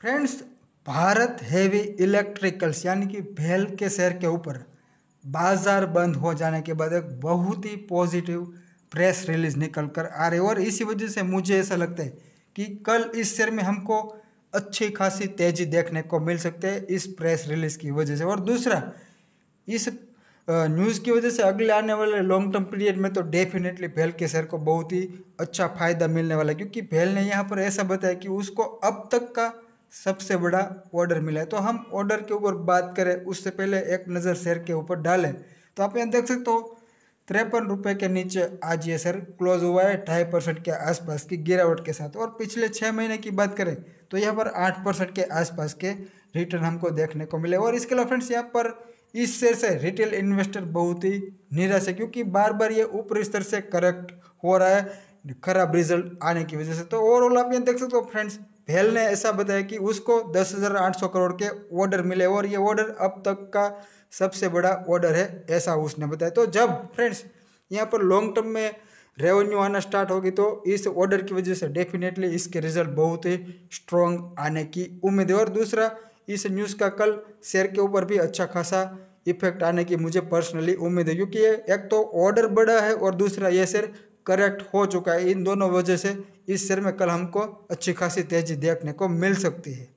friends Bharat heavy electricals यानी कि भेल के शेयर के ऊपर बाज़ार बंद हो जाने के बाद एक बहुत ही पॉजिटिव प्रेस रिलीज निकल कर आ रही है और इसी वजह से मुझे ऐसा लगता है कि कल इस शेयर में हमको अच्छी खासी तेज़ी देखने को मिल सकती है इस प्रेस रिलीज़ की वजह से और दूसरा इस न्यूज़ की वजह से अगले आने वाले लॉन्ग टर्म पीरियड में तो डेफिनेटली भेल के शेयर को बहुत ही अच्छा फ़ायदा मिलने वाला है क्योंकि भेल ने यहाँ पर ऐसा बताया कि उसको अब तक का सबसे बड़ा ऑर्डर मिला है तो हम ऑर्डर के ऊपर बात करें उससे पहले एक नज़र शेयर के ऊपर डालें तो आप यहाँ देख सकते हो तिरपन रुपये के नीचे आज ये सर क्लोज हुआ है ढाई परसेंट के आसपास की गिरावट के साथ और पिछले छः महीने की बात करें तो यहाँ पर आठ परसेंट के आसपास के रिटर्न हमको देखने को मिले और इसके अलावा फ्रेंड्स यहाँ पर इस शेयर से रिटेल इन्वेस्टर बहुत ही निराश है क्योंकि बार बार ये ऊपर स्तर से करेक्ट हो रहा है खराब रिजल्ट आने की वजह से तो ओवरऑल आप ये देख सकते हो फ्रेंड्स भेल ने ऐसा बताया कि उसको दस हज़ार आठ सौ करोड़ के ऑर्डर मिले और ये ऑर्डर अब तक का सबसे बड़ा ऑर्डर है ऐसा उसने बताया तो जब फ्रेंड्स यहाँ पर लॉन्ग टर्म में रेवेन्यू आना स्टार्ट होगी तो इस ऑर्डर की वजह से डेफिनेटली इसके रिजल्ट बहुत ही स्ट्रॉन्ग आने की उम्मीद है और दूसरा इस न्यूज़ का कल शेयर के ऊपर भी अच्छा खासा इफेक्ट आने की मुझे पर्सनली उम्मीद है क्योंकि ये एक तो ऑर्डर बड़ा है और दूसरा ये शेयर करेक्ट हो चुका है इन दोनों वजह से इस शेयर में कल हमको अच्छी खासी तेज़ी देखने को मिल सकती है